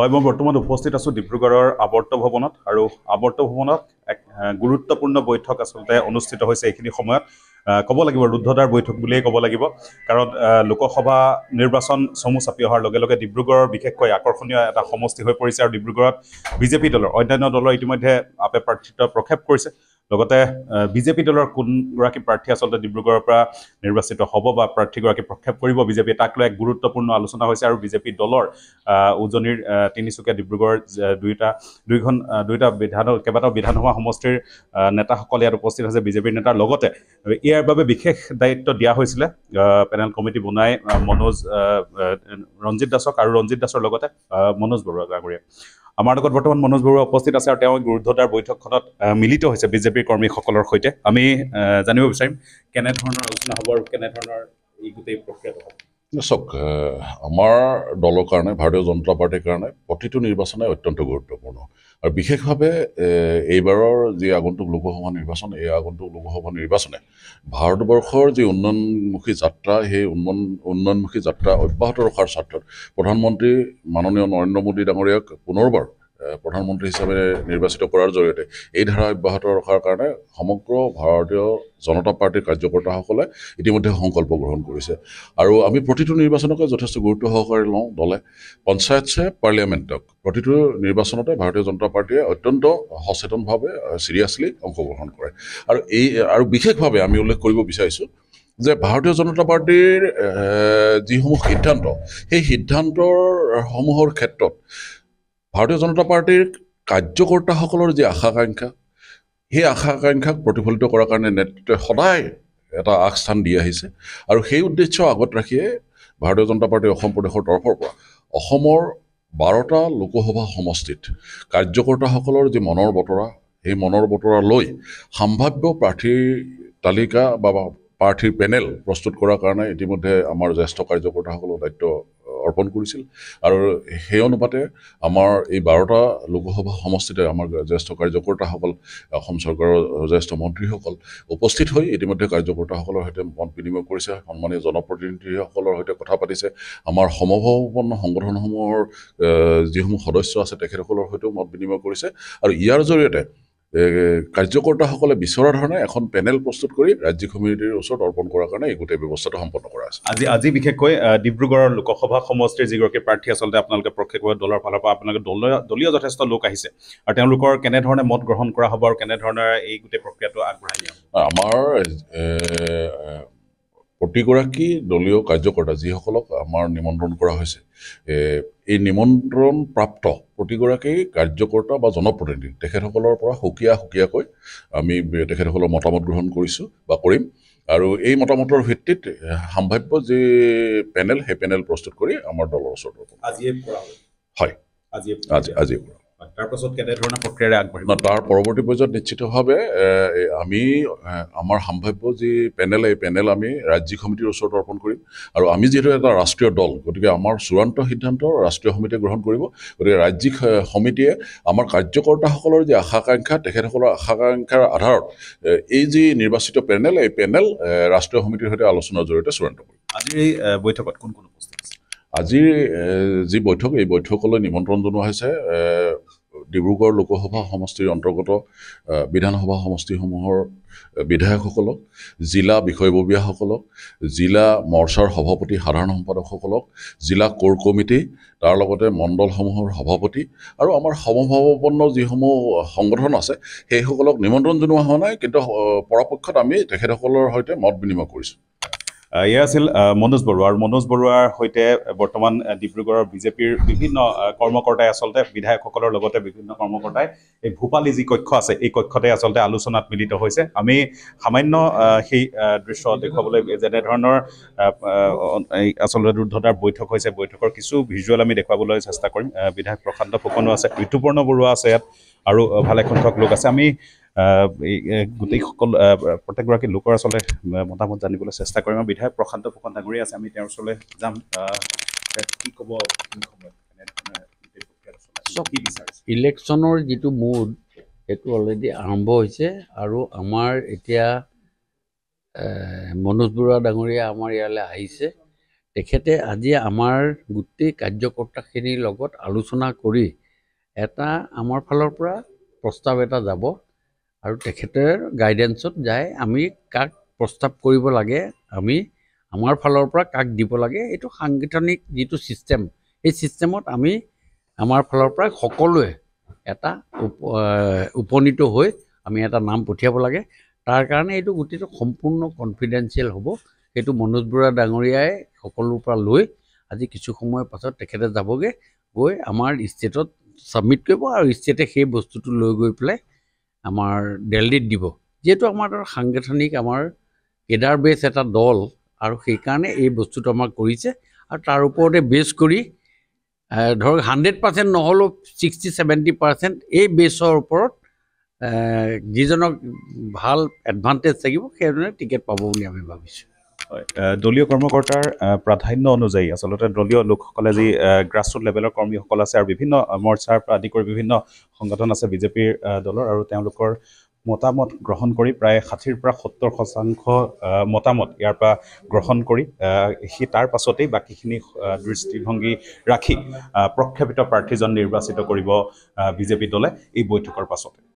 হয় মই বৰ্তমান উপস্থিত আছোঁ ডিব্ৰুগড়ৰ আৱৰ্ত ভৱনত আৰু আৱৰ্ত ভৱনত এক গুৰুত্বপূৰ্ণ বৈঠক আচলতে অনুষ্ঠিত হৈছে এইখিনি সময়ত ক'ব লাগিব ৰুদ্ধদাৰ বৈঠক বুলিয়েই ক'ব লাগিব কাৰণ লোকসভা নিৰ্বাচন চমু চাপি অহাৰ লগে লগে ডিব্ৰুগড়ৰ বিশেষকৈ আকৰ্ষণীয় এটা সমষ্টি হৈ পৰিছে আৰু ডিব্ৰুগড়ত বিজেপি দলৰ অন্যান্য দলৰ ইতিমধ্যে আপে প্ৰাৰ্থিত্ব প্ৰক্ষেপ কৰিছে লগতে বিজেপি দলৰ কোনগৰাকী প্ৰাৰ্থী আচলতে ডিব্ৰুগড়ৰ পৰা নিৰ্বাচিত হ'ব বা প্ৰাৰ্থীগৰাকী প্ৰক্ষেপ কৰিব বিজেপিয়ে তাক লৈ এক গুৰুত্বপূৰ্ণ আলোচনা হৈছে আৰু বিজেপি দলৰ উজনিৰ তিনিচুকীয়া ডিব্ৰুগড়ৰ দুয়োটা দুইখন দুয়োটা বিধান কেইবাটাও বিধানসভা সমষ্টিৰ নেতাসকল ইয়াত উপস্থিত হৈছে বিজেপিৰ নেতাৰ লগতে ইয়াৰ বাবে বিশেষ দায়িত্ব দিয়া হৈছিলে পেনেল কমিটি বনাই মনোজ ৰঞ্জিত দাসক আৰু ৰঞ্জিত দাসৰ লগতে মনোজ বৰুৱা গাগৰীয়া আমাৰ লগত বৰ্তমান মনোজ বৰুৱা উপস্থিত আছে আৰু তেওঁ গুৰুদ্ধতাৰ বৈঠকখনত মিলিত হৈছে বিজেপিৰ কৰ্মীসকলৰ সৈতে আমি জানিব বিচাৰিম কেনেধৰণৰ আলোচনা হ'ব আৰু কেনেধৰণৰ এই গোটেই প্ৰক্ৰিয়াটো হ'ব চাওক আমাৰ দলৰ কাৰণে ভাৰতীয় জনতা পাৰ্টীৰ কাৰণে প্ৰতিটো নিৰ্বাচনে অত্যন্ত গুৰুত্বপূৰ্ণ আৰু বিশেষভাৱে এইবাৰৰ যি আগন্তুক লোকসভা নিৰ্বাচন এই আগন্তুক লোকসভা নিৰ্বাচনে ভাৰতবৰ্ষৰ যি উন্নয়নমুখী যাত্ৰা সেই উন্নয়ন উন্নয়নমুখী যাত্ৰা অব্যাহত ৰখাৰ স্বাৰ্থত প্ৰধানমন্ত্ৰী মাননীয় নৰেন্দ্ৰ মোদী ডাঙৰীয়াক পুনৰবাৰ প্ৰধানমন্ত্ৰী হিচাপে নিৰ্বাচিত কৰাৰ জৰিয়তে এই ধাৰা অব্যাহত ৰখাৰ কাৰণে সমগ্ৰ ভাৰতীয় জনতা পাৰ্টীৰ কাৰ্যকৰ্তাসকলে ইতিমধ্যে সংকল্প গ্ৰহণ কৰিছে আৰু আমি প্ৰতিটো নিৰ্বাচনকে যথেষ্ট গুৰুত্ব সহকাৰে লওঁ দলে পঞ্চায়তছে পাৰ্লিয়ামেণ্টক প্ৰতিটো নিৰ্বাচনতে ভাৰতীয় জনতা পাৰ্টীয়ে অত্যন্ত সচেতনভাৱে ছিৰিয়াছলি অংশগ্ৰহণ কৰে আৰু এই আৰু বিশেষভাৱে আমি উল্লেখ কৰিব বিচাৰিছোঁ যে ভাৰতীয় জনতা পাৰ্টীৰ যিসমূহ সিদ্ধান্ত সেই সিদ্ধান্তৰসমূহৰ ক্ষেত্ৰত ভাৰতীয় জনতা পাৰ্টীৰ কাৰ্যকৰ্তাসকলৰ যি আশা আকাংক্ষা সেই আশা আকাংক্ষাক প্ৰতিফলিত কৰাৰ কাৰণে নেতৃত্বই সদায় এটা আগস্থান দি আহিছে আৰু সেই উদ্দেশ্য আগত ৰাখিয়ে ভাৰতীয় জনতা পাৰ্টীৰ অসম প্ৰদেশৰ তৰফৰ পৰা অসমৰ বাৰটা লোকসভা সমষ্টিত কাৰ্যকৰ্তাসকলৰ যি মনৰ বতৰা সেই মনৰ বতৰা লৈ সাম্ভাব্য প্ৰাৰ্থীৰ তালিকা বা প্ৰাৰ্থীৰ পেনেল প্ৰস্তুত কৰাৰ কাৰণে ইতিমধ্যে আমাৰ জ্যেষ্ঠ কাৰ্যকৰ্তাসকলক দায়িত্ব অৰ্পণ কৰিছিল আৰু সেই অনুপাতে আমাৰ এই বাৰটা লোকসভা সমষ্টিতে আমাৰ জ্যেষ্ঠ কাৰ্যকৰ্তাসকল অসম চৰকাৰৰ জ্যেষ্ঠ মন্ত্ৰীসকল উপস্থিত হৈ ইতিমধ্যে কাৰ্যকৰ্তাসকলৰ সৈতে মত বিনিময় কৰিছে সন্মানীয় জনপ্ৰতিনিধিসকলৰ সৈতে কথা পাতিছে আমাৰ সমভাৱপন্ন সংগঠনসমূহৰ যিসমূহ সদস্য আছে তেখেতসকলৰ সৈতেও মত বিনিময় কৰিছে আৰু ইয়াৰ জৰিয়তে কাৰ্যকৰ্তাসকলে বিচৰা ধৰণে এখন পেনেল প্ৰস্তুত কৰি ৰাজ্য সমিতিৰ ওচৰত অৰ্পণ কৰাৰ কাৰণে এই গোটেই ব্যৱস্থাটো সম্পন্ন কৰা আছে আজি আজি বিশেষকৈ ডিব্ৰুগড়ৰ লোকসভা সমষ্টিৰ যিগৰাকী প্ৰাৰ্থী আচলতে আপোনালোকে প্ৰক্ষেপভাৱে দলৰ ফালৰ পৰা আপোনালোকে দলীয় দলীয় যথেষ্ট লোক আহিছে আৰু তেওঁলোকৰ কেনেধৰণে মত গ্ৰহণ কৰা হ'ব আৰু কেনেধৰণে এই গোটেই প্ৰক্ৰিয়াটো আগবঢ়াই নিয়া আমাৰ প্ৰতিগৰাকী দলীয় কাৰ্যকৰ্তা যিসকলক আমাৰ নিমন্ত্ৰণ কৰা হৈছে এই নিমন্ত্ৰণ প্ৰাপ্ত প্ৰতিগৰাকী কাৰ্যকৰ্তা বা জনপ্ৰতিনিধি তেখেতসকলৰ পৰা সুকীয়া সুকীয়াকৈ আমি তেখেতসকলৰ মতামত গ্ৰহণ কৰিছোঁ বা কৰিম আৰু এই মতামতৰ ভিত্তিত সাম্ভাৱ্য যি পেনেল সেই পেনেল প্ৰস্তুত কৰি আমাৰ দলৰ ওচৰত হয় আজি আজি আজিয়ে কৰা তাৰ পাছত কেনেধৰণে প্ৰক্ৰিয়াৰে আগবাঢ়িব তাৰ পৰৱৰ্তী পৰ্যায়ত নিশ্চিতভাৱে আমি আমাৰ সম্ভাব্য যি পেনেল এই পেনেল আমি ৰাজ্যিক সমিতিৰ ওচৰত অৰ্পণ কৰিম আৰু আমি যিহেতু এটা ৰাষ্ট্ৰীয় দল গতিকে আমাৰ চূড়ান্ত সিদ্ধান্ত ৰাষ্ট্ৰীয় সমিতিয়ে গ্ৰহণ কৰিব গতিকে ৰাজ্যিক সমিতিয়ে আমাৰ কাৰ্যকৰ্তাসকলৰ যি আশা আকাংক্ষা তেখেতসকলৰ আশা আকাংক্ষাৰ আধাৰত এই যি নিৰ্বাচিত পেনেল এই পেনেল ৰাষ্ট্ৰীয় সমিতিৰ সৈতে আলোচনাৰ জৰিয়তে চূড়ান্ত কৰিম আজিৰ এই বৈঠকত কোন কোন উপস্থিত আছে আজিৰ যি বৈঠক এই বৈঠকলৈ নিমন্ত্ৰণ জনোৱা হৈছে ডিব্ৰুগড় লোকসভা সমষ্টিৰ অন্তৰ্গত বিধানসভা সমষ্টিসমূহৰ বিধায়কসকলক জিলা বিষয়ববীয়াসকলক জিলা মৰ্চাৰ সভাপতি সাধাৰণ সম্পাদকসকলক জিলা কৰ কমিটি তাৰ লগতে মণ্ডলসমূহৰ সভাপতি আৰু আমাৰ সমভাৱাপন্ন যিসমূহ সংগঠন আছে সেইসকলক নিমন্ত্ৰণ জনোৱা হোৱা নাই কিন্তু পৰাপক্ষত আমি তেখেতসকলৰ সৈতে মত বিনিময় কৰিছোঁ এয়া আছিল মনোজ বৰুৱা আৰু মনোজ বৰুৱাৰ সৈতে বৰ্তমান ডিব্ৰুগড়ৰ বিজেপিৰ বিভিন্ন কৰ্মকৰ্তাই আচলতে বিধায়কসকলৰ লগতে বিভিন্ন কৰ্মকৰ্তাই এই ভূপালী যি কক্ষ আছে এই কক্ষতে আচলতে আলোচনাত মিলিত হৈছে আমি সামান্য সেই দৃশ্য দেখুৱাবলৈ যেনেধৰণৰ আচলতে দুৰ্ধতাৰ বৈঠক হৈছে বৈঠকৰ কিছু ভিজুৱেল আমি দেখুৱাবলৈ চেষ্টা কৰিম বিধায়ক প্ৰশান্ত ফুকনো আছে ঋতুপৰ্ণ বৰুৱা আছে ইয়াত আৰু ভালেসংখ্যক লোক আছে আমি গোটেইসকল প্ৰত্যেকগৰাকী লোকৰ আচলতে মতামত জানিবলৈ চেষ্টা কৰিম বিধায়ক প্ৰশান্ত ফুকন ডাঙৰীয়া আছে আমি তেওঁৰ ওচৰলৈ যাম কি ক'ব ইলেকশ্যনৰ যিটো মুড সেইটো অলৰেডি আৰম্ভ হৈছে আৰু আমাৰ এতিয়া মনোজ বৰুৱা ডাঙৰীয়া আমাৰ ইয়ালৈ আহিছে তেখেতে আজি আমাৰ গোটেই কাৰ্যকৰ্তাখিনিৰ লগত আলোচনা কৰি এটা আমাৰ ফালৰ পৰা প্ৰস্তাৱ এটা যাব আৰু তেখেতে গাইডেঞ্চত যায় আমি কাক প্ৰস্তাৱ কৰিব লাগে আমি আমাৰ ফালৰ পৰা কাক দিব লাগে এইটো সাংগঠনিক যিটো ছিষ্টেম সেই ছিষ্টেমত আমি আমাৰ ফালৰ পৰা সকলোৱে এটা উপনীত হৈ আমি এটা নাম পঠিয়াব লাগে তাৰ কাৰণে এইটো গোটেইটো সম্পূৰ্ণ কনফিডেঞ্চিয়েল হ'ব সেইটো মনোজ বৰুৱা ডাঙৰীয়াই সকলোৰ পৰা লৈ আজি কিছু সময়ৰ পাছত তেখেতে যাবগৈ গৈ আমাৰ ষ্টেটত ছাবমিট কৰিব আৰু ষ্টেটে সেই বস্তুটো লৈ গৈ পেলাই আমাৰ দেলহিত দিব যিহেতু আমাৰ সাংগঠনিক আমাৰ কেডাৰ বেছ এটা দল আৰু সেইকাৰণে এই বস্তুটো আমাক কৰিছে আৰু তাৰ ওপৰতে বেছ কৰি ধৰক হাণ্ড্ৰেড পাৰ্চেণ্ট নহ'লেও ছিক্সটি ছেভেণ্টি পাৰ্চেণ্ট এই বেছৰ ওপৰত যিজনক ভাল এডভান্টেজ থাকিব সেইজনে টিকেট পাব বুলি আমি ভাবিছোঁ দলীয় কৰ্মকৰ্তাৰ প্ৰাধান্য অনুযায়ী আচলতে দলীয় লোকসকলে যি গ্ৰাছৰুট লেভেলৰ কৰ্মীসকল আছে আৰু বিভিন্ন মৰ্চাৰ পৰা আদি কৰি বিভিন্ন সংগঠন আছে বিজেপিৰ দলৰ আৰু তেওঁলোকৰ মতামত গ্ৰহণ কৰি প্ৰায় ষাঠিৰ পৰা সত্তৰ শতাংশ মতামত ইয়াৰ পৰা গ্ৰহণ কৰি সেই তাৰ পাছতেই বাকীখিনি দৃষ্টিভংগী ৰাখি প্ৰক্ষেপিত প্ৰাৰ্থীজন নিৰ্বাচিত কৰিব বিজেপি দলে এই বৈঠকৰ পাছতে